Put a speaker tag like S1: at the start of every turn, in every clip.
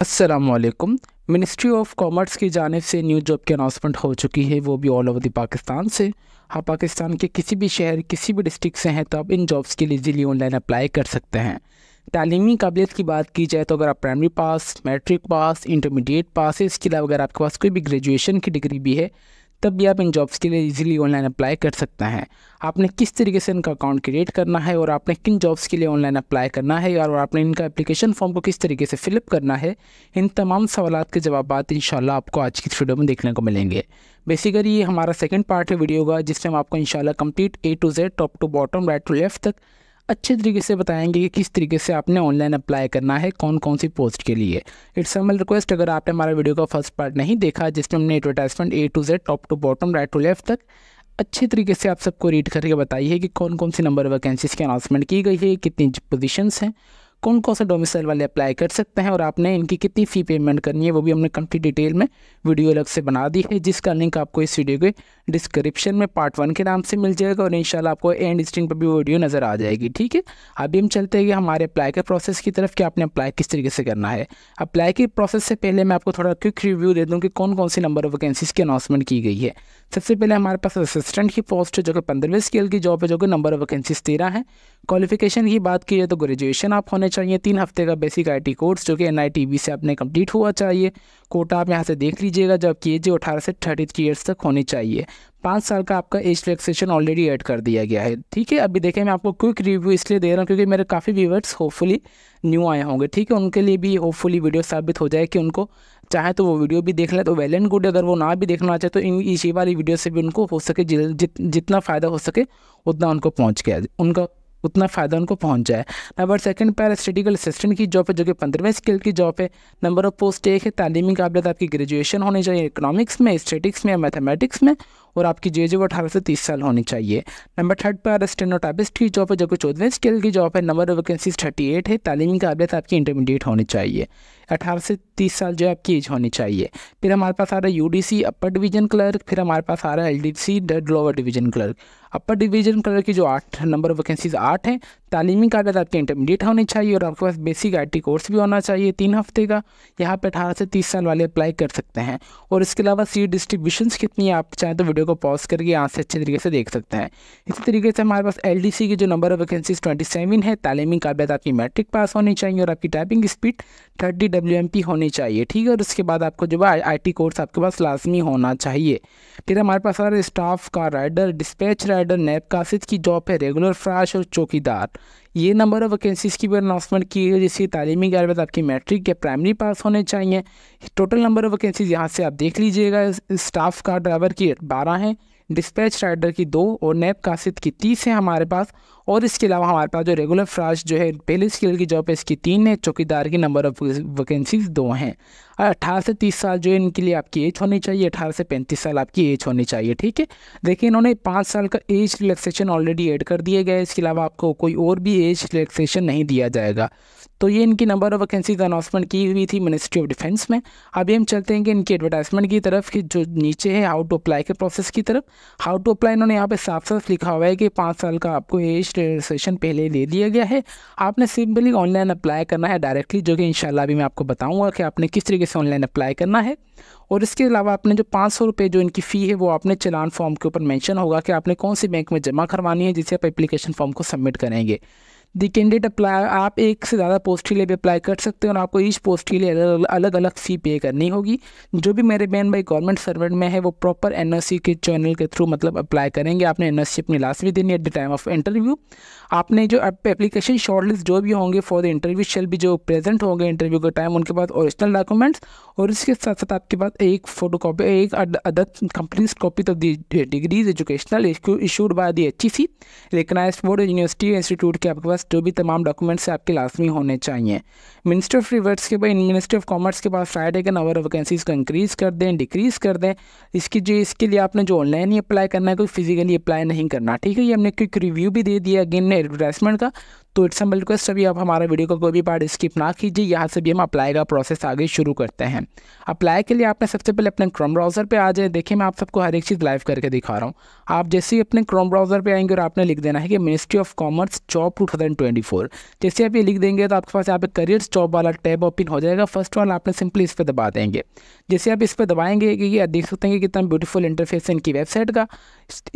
S1: असलकम ministry of commerce की जानब से न्यू जॉब की अनाउंसमेंट हो चुकी है वो भी ऑल ओवर दी पाकिस्तान से हाँ पाकिस्तान के किसी भी शहर किसी भी डिस्ट्रिक्ट से हैं तो आप इन जॉब्स के लिए इजीली ऑनलाइन अप्लाई कर सकते हैं तलीमी काबिलियत की बात की जाए तो अगर आप primary pass matric pass intermediate pass है इसके अलावा अगर आपके पास कोई भी ग्रेजुएशन की डिग्री भी है तब भी आप इन जॉब्स के लिए इजीली ऑनलाइन अप्लाई कर सकते हैं आपने किस तरीके से इनका अकाउंट क्रिएट करना है और आपने किन जॉब्स के लिए ऑनलाइन अप्लाई करना है और आपने इनका एप्लीकेशन फॉर्म को किस तरीके से फिलअप करना है इन तमाम सवाल के जवाब इन आपको आज की वीडियो में देखने को मिलेंगे बेसिकली ये हमारा सेकेंड पार्ट है वीडियो का जिसमें हम आपको इन complete A to Z top to bottom right to left तक अच्छे तरीके से बताएंगे कि किस तरीके से आपने ऑनलाइन अप्लाई करना है कौन कौन सी पोस्ट के लिए इट्स अमल रिक्वेस्ट अगर आपने हमारा वीडियो का फर्स्ट पार्ट नहीं देखा जिसमें हमने advertisement A to Z top to bottom right to left तक अच्छे तरीके से आप सबको रीड करके बताइए कि कौन कौन सी नंबर वैकेंसीज की अनाउंसमेंट की गई है कितनी पोजिशन हैं कौन कौन से डोमिसाइल वाले अप्लाई कर सकते हैं और आपने इनकी कितनी फ़ी पेमेंट करनी है वो भी हमने कंप्लीट डिटेल में वीडियो अलग से बना दी है जिसका लिंक आपको इस वीडियो के डिस्क्रिप्शन में पार्ट वन के नाम से मिल जाएगा और इन आपको एंड स्क्रीन पर भी वीडियो नज़र आ जाएगी ठीक है अभी हम चलते हैं हमारे अप्लाई के प्रोसेस की तरफ कि आपने अप्लाई किस तरीके से करना है अप्लाई के प्रोसेस से पहले मैं आपको थोड़ा क्विक रिव्यू दे दूँ कि कौन कौन सी नंबर ऑफ वैकेंसीज़ की अनाउंसमेंट की गई है सबसे पहले हमारे पास असिस्टेंट की पोस्ट है जो कि पंद्रहवें स्केल की जॉब है जो कि नंबर ऑफ वैकेंसीज तेरह है क्वालिफिकेशन की बात की जाए तो ग्रेजुएशन आप होने चाहिए तीन हफ्ते का बेसिक आईटी कोर्स जो कि एन से आपने कंप्लीट हुआ चाहिए कोटा आप यहाँ से देख लीजिएगा जब की एज अठारह से थर्टी ईयर्स तक होनी चाहिए पाँच साल का आपका एज रिलैक्सेशन ऑलरेडी ऐड कर दिया गया है ठीक है अभी देखें मैं आपको क्विक रिव्यू इसलिए दे रहा हूँ क्योंकि मेरे काफ़ी व्यूवर्स होपफुली न्यू आए होंगे ठीक है उनके लिए भी होपफुली वीडियो साबित हो जाए कि उनको चाहे तो वो वीडियो भी देख लें तो वेल एंड गुड अगर वो ना भी देखना चाहे तो इन इसी वाली वीडियो से भी उनको हो सके जितना फ़ायदा हो सके उतना उनको पहुँच गया उनका उतना फ़ायदा उनको पहुँच जाए नंबर सेकंड पैरास्टेटिकल असिस्टेंट की जॉब है जो कि पंद्रहवें स्किल की जॉब है नंबर ऑफ पोस्ट एक है तालीमी काबिलियत आपकी ग्रेजुएशन होनी चाहिए इकोनॉमिक्स में स्टेटिक्स में मैथमेटिक्स में और आपकी जे जो अठारह से तीस साल होनी चाहिए नंबर थर्ड पर स्टेनोटाबिस्ट की जॉब है जो कि चौदहवें स्केल की जॉब है number of vacancies thirty eight है तालीमी काबिलियत आपकी इंटरमीडिएट होनी चाहिए अठारह से तीस साल जो है आपकी एज होनी चाहिए फिर हमारे पास आ रहा है यू अपर डिवीजन क्लर्क फिर हमारे पास आ रहा है L D C lower division clerk upper division clerk की जो आठ नंबर वैकेंसीज आठ हैं तालीमी कागज़ आपके इंटरमीडिएट होने चाहिए और आपके पास बेसिक आईटी कोर्स भी होना चाहिए तीन हफ्ते का यहाँ पे अठारह से तीस साल वाले अप्लाई कर सकते हैं और इसके अलावा सीट डिस्ट्रीब्यूशन कितनी है आप चाहें तो वीडियो को पॉज करके यहाँ से अच्छे तरीके से देख सकते हैं इसी तरीके से हमारे पास एल की जो number of vacancies twenty seven है तालीमी काबिलियत आपकी मैट्रिक पास होनी चाहिए और आपकी टाइपिंग स्पीड थर्टी डब्ल्यू होनी चाहिए ठीक है और उसके बाद आपको जो है आई कोर्स आपके पास लाजमी होना चाहिए फिर हमारे पास सारे स्टाफ का राइडर डिस्पैच राइडर नैब कासिद की जॉब है रेगुलर फ्राश और चौकीदार ये नंबर ऑफ़ वैकेंसीज़ की भी अनाउंसमेंट की है जिससे तालीमी ग्यारहवें आपकी मैट्रिक या प्राइमरी पास होने चाहिए टोटल नंबर ऑफ़ वैकेंसीज़ यहाँ से आप देख लीजिएगा स्टाफ का ड्राइवर की बारह हैं डिस्पैच राइडर की दो और नैब कासिद की तीस है हमारे पास और इसके अलावा हमारे पास जो रेगुलर फ्राश जो है पहले स्केल की जॉब है इसकी तीन है चौकीदार की नंबर ऑफ वैकेंसीज दो हैं अठारह से तीस साल जो है इनके लिए आपकी एज होनी चाहिए अठारह से पैंतीस साल आपकी एज होनी चाहिए ठीक है देखिए इन्होंने पाँच साल का एज रिलैक्सेशन ऑलरेडी एड कर दिया गया है इसके अलावा आपको कोई और भी एज रिलैक्सेशन नहीं दिया जाएगा तो ये इनकी नंबर ऑफ वैकेंसीज अनाउंसमेंट की हुई थी मिनिस्ट्री ऑफ डिफेंस में अभी हम चलते हैं कि इनकी एडवर्टाइजमेंट की तरफ कि जो नीचे है हाउ टू अप्लाई के प्रोसेस की तरफ हाउ टू अप्लाई इन्होंने यहाँ पे साफ साफ लिखा हुआ है कि पाँच साल का आपको एज रजिस्ट्रेशन पहले दे दिया गया है आपने सिंपली ऑनलाइन अप्लाई करना है डायरेक्टली जो कि इन अभी मैं आपको बताऊंगा कि आपने किस तरीके से ऑनलाइन अप्लाई करना है और इसके अलावा आपने जो पाँच सौ रुपये जो इनकी फ़ी है वो आपने चलान फॉर्म के ऊपर मेंशन होगा कि आपने कौन सी बैंक में जमा करवानी है जिसे आप एप्लीकेशन फॉर्म को सबमिट करेंगे दी कैंडिडेट अप्लाई आप एक से ज़्यादा पोस्ट के लिए भी अप्लाई कर सकते हैं और आपको ईच पोस्ट के लिए अलग अलग फ़ी पे करनी होगी जो भी मेरे बहन भाई गवर्नमेंट सर्वेंट में है वो प्रॉपर एन के चैनल के थ्रू मतलब अप्लाई करेंगे आपने एन अपनी लास्ट भी देनी at the time of interview आपने जो एप्लीकेशन शॉर्टलिस्ट जो भी होंगे फॉर द इंटरव्यू शेल भी जो प्रेजेंट होंगे इंटरव्यू के टाइम उनके पास ओरिजिनल डॉक्यूमेंट्स और इसके साथ साथ आपके पास एक फोटो कॉपी एक अदर कंप्लीस copy of the degrees educational issued by the H C recognised board university institute के आपके पास जो भी तमाम डॉक्यूमेंट्स हैं आपके लाजमी होने चाहिए मिनिस्टर ऑफ रिवर्स के बाद मिनिस्ट्री ऑफ कॉमर्स के पास फ्राइडे के नंबर ऑफ वैकेंसीज को इंक्रीज़ कर दें डिक्रीज़ कर दें इसकी जो इसके लिए आपने जो ऑनलाइन ही अप्लाई करना है कोई फिजिकली अप्लाई नहीं करना ठीक है ये हमने क्विक रिव्यू भी दे दिया अगेन एडवर्टाइजमेंट का तो इट्स हम रिक्वेस्ट अभी आप हमारा वीडियो का कोई भी पार्ट स्किप ना कीजिए यहाँ से भी हम अप्लाई का प्रोसेस आगे शुरू करते हैं अप्लाई के लिए आपने सबसे पहले अपने क्रोम ब्राउज़र पर आ जाए देखिए मैं आप सबको हर एक चीज़ लाइव करके दिखा रहा हूँ आप जैसे ही अपने क्रोम ब्राउज़र पर आएंगे और आपने लिख देना है कि ministry of commerce job two thousand twenty four जैसे आप ये लिख देंगे तो आपके पास यहाँ पे करियर जॉब वाला टैब ओपन हो जाएगा फर्स्ट वाला आपने सिंपली इस पर दबा देंगे जैसे आप इस पर दबाएंगे कि ये देख सकते हैं कितना ब्यूटीफुल इंटरफेस है इनकी वेबसाइट का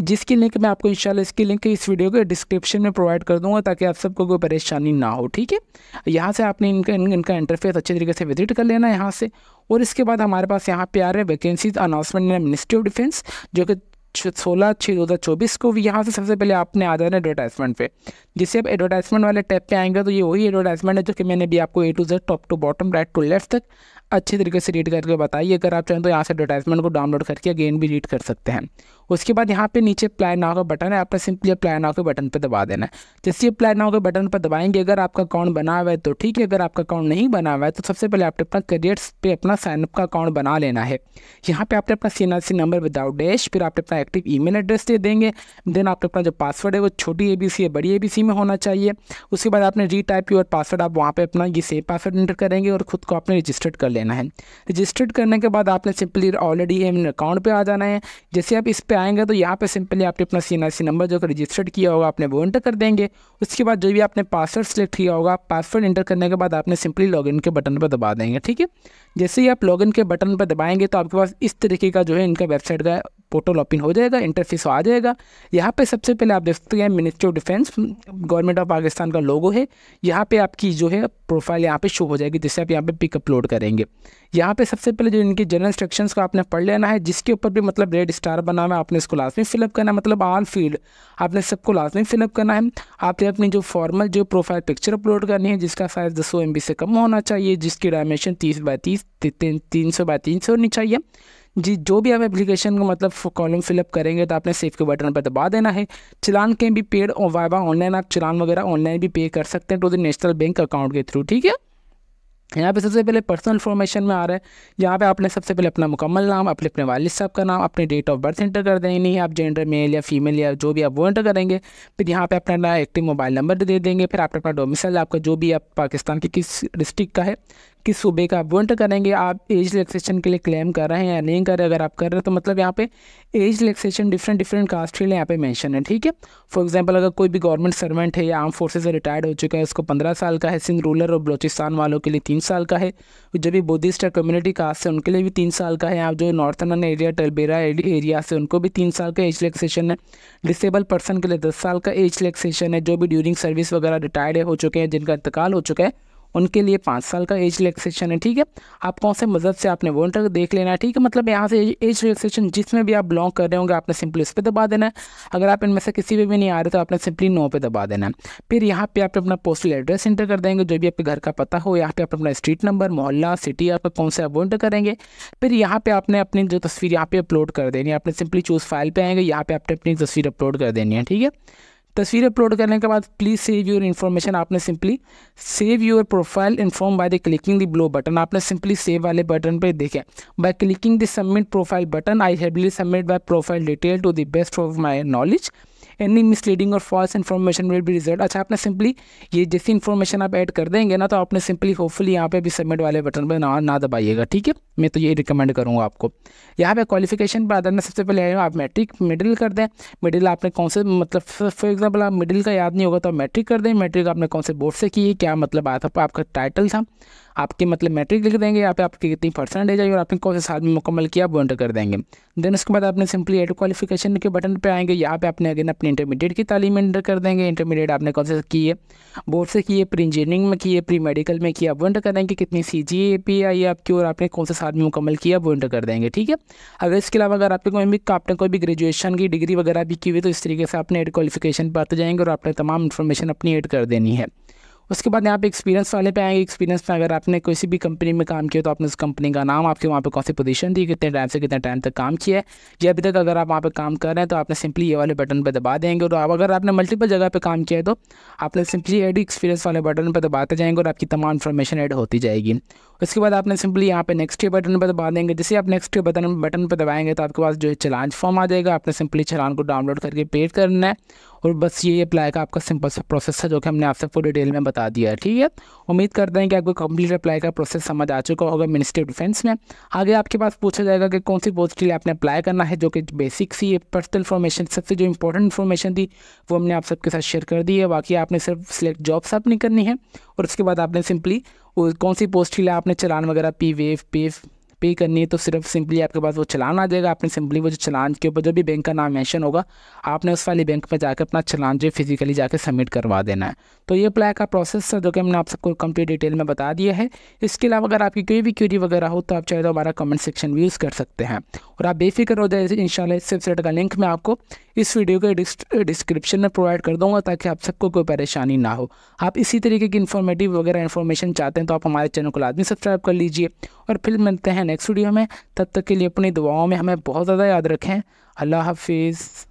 S1: जिसकी लिंक मैं आपको इंशाल्लाह इसकी लिंक इस वीडियो के डिस्क्रिप्शन में प्रोवाइड कर दूंगा ताकि आप सबको को परेशानी ना हो ठीक है यहाँ से आपने इनका इन, इनका इंटरफेस अच्छे तरीके से विजिट कर लेना यहाँ से और इसके बाद हमारे पास यहाँ पे आ रहे हैं vacancies announcement in ministry of defence जो कि सोलह छः दो हज़ार चौबीस को भी यहाँ से सबसे पहले आपने आ जाना एडवर्टाइजमेंट पे जिससे आप एडवर्टाइजमेंट वाले टैब पे आएंगे तो ये वही एडवर्टाइजमेंट है जो कि मैंने भी आपको A to Z top to bottom right to left तक अच्छे तरीके से रीड करके बताइए अगर आप चाहें तो यहाँ से एडवर्टाइजमेंट को डाउनलोड करके अगेन भी रीड कर सकते हैं उसके बाद यहाँ पे नीचे अप्लाई ना का बटन है आपने सिंपली अप्लाई नाव के बटन पर दबा देना है जैसे अप्लाई नाव के बटन पर दबाएंगे अगर आपका अकाउंट बना हुआ है तो ठीक है अगर आपका अकाउंट नहीं बना हुआ है तो सबसे पहले आपने अपना करियर्स पे अपना साइनअप का अकाउंट बना लेना है यहाँ पे आपने अपना सी नंबर विदाउट डैश फिर आपने अपना एक्टिव ई एड्रेस दे देंगे देन आपने अपना जो पासवर्ड है वो छोटी ए बी सी बड़ी ए बी सी में होना चाहिए उसके बाद आपने री टाइप योर पासवर्ड आप वहाँ पर अपना ये सेम पासवर्ड एंटर करेंगे और खुद को आपने रजिस्टर्ड कर लेना है रजिस्टर्ड करने के बाद आपने सिंपली ऑलरेडी एम अकाउंट पर आ जाना है जैसे आप इस पर आएंगे तो यहाँ पे सिंपली आपने अपना सी एन नंबर जो रजिस्टर्ड किया होगा आपने वो इंटर कर देंगे उसके बाद जो भी आपने पासवर्ड सेलेक्ट किया होगा पासवर्ड इंटर करने के बाद आपने सिंपली लॉगिन के बटन पर दबा देंगे ठीक है जैसे ही आप लॉगिन के बटन पर दबाएंगे तो आपके पास इस तरीके का जो है इनका वेबसाइट का पोर्टल ओपन हो जाएगा इंटरफेस आ जाएगा यहाँ पे सबसे पहले आप देख सकते हैं ministry of defence government of Pakistan का लोगो है यहाँ पे आपकी जो है प्रोफाइल यहाँ पे शो हो जाएगी जिससे आप यहाँ पे पिक अपलोड करेंगे यहाँ पे सबसे पहले जो इनके जनरल इंस्ट्रक्शन को आपने पढ़ लेना है जिसके ऊपर भी मतलब रेड स्टार बना हुआ आपने इसको लास्ट में फिलअप करना है मतलब ऑल फील्ड आपने सबको लास्ट में फिलअप करना है आपने अपनी जो फॉर्मल जो प्रोफाइल पिक्चर अपलोड करनी है जिसका साइज़ दस सौ से कम होना चाहिए जिसकी डायमेंशन तीस बाई तीस तीन सौ बाई तीन सौ होनी चाहिए जी जो भी आप एप्लीकेशन को मतलब कॉलम फिलअप करेंगे तो आपने सेफ के बटन पर दबा देना है चलान के भी पेड और वाइवा ऑनलाइन आप चलान वगैरह ऑनलाइन भी पे कर सकते हैं टू तो द नेशनल बैंक अकाउंट के थ्रू ठीक है यहाँ पे सबसे पहले पर्सनल इन्फॉर्मेशन में आ रहा है यहाँ पे आपने सबसे पहले अपना मुकम्मल नाम अपने अपने वालिद साहब का नाम अपने डेट ऑफ बर्थ एंटर कर देनी है आप जेंडर मेल या फीमेल या जो भी आप वो एंटर करेंगे फिर यहाँ पे अपना एक्टिव मोबाइल नंबर दे देंगे फिर आप अपना डोमिसल आपका जो भी आप पाकिस्तान के किस डिस्ट्रिक्ट का है किस सूबे का अपॉइंट करेंगे आप एज रिलेक्सेशन के लिए क्लेम कर रहे हैं या नहीं कर रहे अगर आप कर रहे हैं तो मतलब यहाँ पे age relaxation different different caste के लिए यहाँ पे मेंशन है ठीक है फॉर एग्जांपल अगर कोई भी गवर्नमेंट सर्वेंट है या आर्म फोर्सेज से रिटायर्ड हो चुका है उसको पंद्रह साल का है सिंध रूलर और बलोचिस्तान वालों के लिए तीन साल का है जो भी बुद्धिस्ट और कम्युनिटी कास्ट है उनके लिए भी तीन साल का है आप जो नॉर्थर्न एरिया टलबेरा एरिया से उनको भी तीन साल का एज रिलेक्सेशन है डिसेबल पर्सन के लिए दस साल का एज रिलेक्सेशन है जो भी ड्यूरिंग सर्विस वगैरह रिटायर्ड हो चुके हैं जिनका इंतकाल हो चुका है उनके लिए पाँच साल का एज रिलैक्सेशन है ठीक है आप कौन से मजहब से आपने इंटर देख लेना है ठीक है मतलब यहाँ से एज रिलैक्सेशन जिसमें भी आप बिलोंग कर रहे होंगे आपने सिंपली उस पर दबा देना है अगर आप इनमें से किसी पर भी नहीं आ रहे तो आपने सिंपली नो पे दबा देना है फिर यहाँ पे आप अपना पोस्टल एड्रेस एंटर कर देंगे जो भी आपके घर का पता हो यहाँ पे आप अपना स्ट्रीट नंबर मोहल्ला सिटी आपका कौन से आप इंटर करेंगे फिर यहाँ पर आपने अपनी जो तस्वीर यहाँ पे अपलोड कर देनी है आपने सिंपली चूज़ फाइल पर आएंगे यहाँ पे आपने अपनी तस्वीर अपलोड कर देनी है ठीक है तस्वीर अपलोड करने के बाद प्लीज़ सेव योर इन्फॉर्मेशन आपने simply save your profile inform by the clicking the below button आपने सिंपली सेव वाले बटन पर देखें by clicking the submit profile button I hereby submit by profile detail to the best of my knowledge any misleading और false information will भी result अच्छा आपने simply ये जैसी इन्फॉर्मेशन आप ऐड कर देंगे ना तो आपने सिंपली होपफुली यहाँ पे भी सबमिट वाले बटन पर ना ना दबाइएगा ठीक है मैं तो ये रिकमेंड करूँगा आपको यहाँ पे क्वालिफिकेशन पर आधार सबसे पहले आप मैट्रिक मिडिल कर दें मिडिल आपने कौन से मतलब फॉर एग्जाम्पल आप मिडिल का याद नहीं होगा तो आप मैट्रिक कर दें मैट्रिक आपने कौन से बोर्ड से की है क्या मतलब आया था तो आपका टाइटल था आपके मतलब मैट्रिक लिख देंगे यहाँ पे आपकी कितनी परसेंटेज आई और आपने कौन से साल में मुकम्मल किया आप वो एंटर कर देंगे देन उसके बाद आपने सिंपली एड क्वालिफिकेशन के बटन पर आएंगे यहाँ पे आपने अगेन अपने इंटरमीडिएट की तालीम एंटर कर देंगे इंटरमीडिएट आपने कौन से की है बोर्ड से किए प्री इंजीनियरिंग में की है प्री मेडिकल में किया वो इंटर कर देंगे कितनी सी जी ए पी आई आपकी और आपने कौन से साथ में मुकम्मल किया वो इंटर कर देंगे ठीक है अगर इसके अलावा अगर आपके कोई भी आपने कोई भी ग्रेजुएशन की डिग्री वगैरह भी की हुई तो इस तरीके से आपने एड क्वालिफिकेशन पर आते जाएंगे और आपने तमाम इन्फॉर्मेशन अपनी एड कर देनी है उसके बाद यहाँ पे एक्सपीरियंस वाले पे आएंगे एक्सपीरियंस में अगर आपने किसी भी कंपनी में काम किया तो आपने उस कंपनी का नाम आपके वहाँ पे कौन सी पोजीशन दी कितने टाइम से कितने टाइम तक काम किया है या अभी तक अगर आप वहाँ पे काम कर रहे हैं तो आपने सिंपली ये वाले बटन पर दबा देंगे और आप अगर आपने मल्टीपल जगह पर काम किया है तो आपने सिंपली एड एक्सपीरियंस वाले बटन पर दबाते जाएंगे और आपकी तमाम इन्फॉर्मेशन एड होती जाएगी उसके बाद आपने सिंपली यहाँ पे नेक्स्ट ईयर बटन पर दबा देंगे जैसे आप नेक्स्ट ईयर बटन बटन पर दबाएंगे तो आपके पास जो है चलान फॉर्म आ जाएगा आपने सिंपली चलान को डाउनलोड करके पेड करना है और बस ये अप्लाई का आपका सिंपल सा प्रोसेस है जो कि हमने आपसे पूरी डिटेल में बता दिया है ठीक है उम्मीद करते हैं कि आपको कंप्लीट अप्लाई का प्रोसेस समझ आ चुका होगा मिनिस्ट्री ऑफ डिफेंस में आगे आपके पास पूछा जाएगा कि कौन सी पोस्ट के लिए आपने अप्लाई करना है जो कि बेसिक सी पर्सनल इन्फॉर्मेशन सबसे जो इंपॉर्टेंट इन्फॉर्मेशन थी वो हमने आप सबके साथ शेयर कर दी है बाकी आपने सिर्फ सिलेक्ट जॉब्स नहीं करनी है और उसके बाद आपने सिंपली कौन सी पोस्ट के लिए आपने चलान वगैरह पी वेव पेव पे करनी है तो सिर्फ सिंपली आपके पास वो चलान आ जाएगा आपने सिंपली वो जो चलान के ऊपर जो भी बैंक का नाम मैंशन होगा आपने उस वाली बैंक में जाकर अपना चलान जो फिजिकली जाकर सबमिट करवा देना है तो ये अप्लाई का प्रोसेस है जो कि हमने आप सबको कंप्लीट डिटेल में बता दिया है इसके अलावा अगर आपकी कोई भी क्यूरी वगैरह हो तो आप चाहे तो हमारा कमेंट सेक्शन भी यूज़ कर सकते हैं और आप बेफिक्र हो जाए इन इस वेबसाइट का लिंक मैं आपको इस वीडियो के डिस्क्रिप्शन में प्रोवाइड कर दूँगा ताकि आप सबको कोई परेशानी ना हो आप इसी तरीके की इन्फॉर्मेटिव वगैरह इन्फॉर्मेशन चाहते हैं तो आप हमारे चैनल को आदमी सब्सक्राइब कर लीजिए और फिर मिलते हैं नेक्स्ट वीडियो में तब तक के लिए अपनी दुआओं में हमें बहुत ज़्यादा याद रखें अल्लाह हाफिज़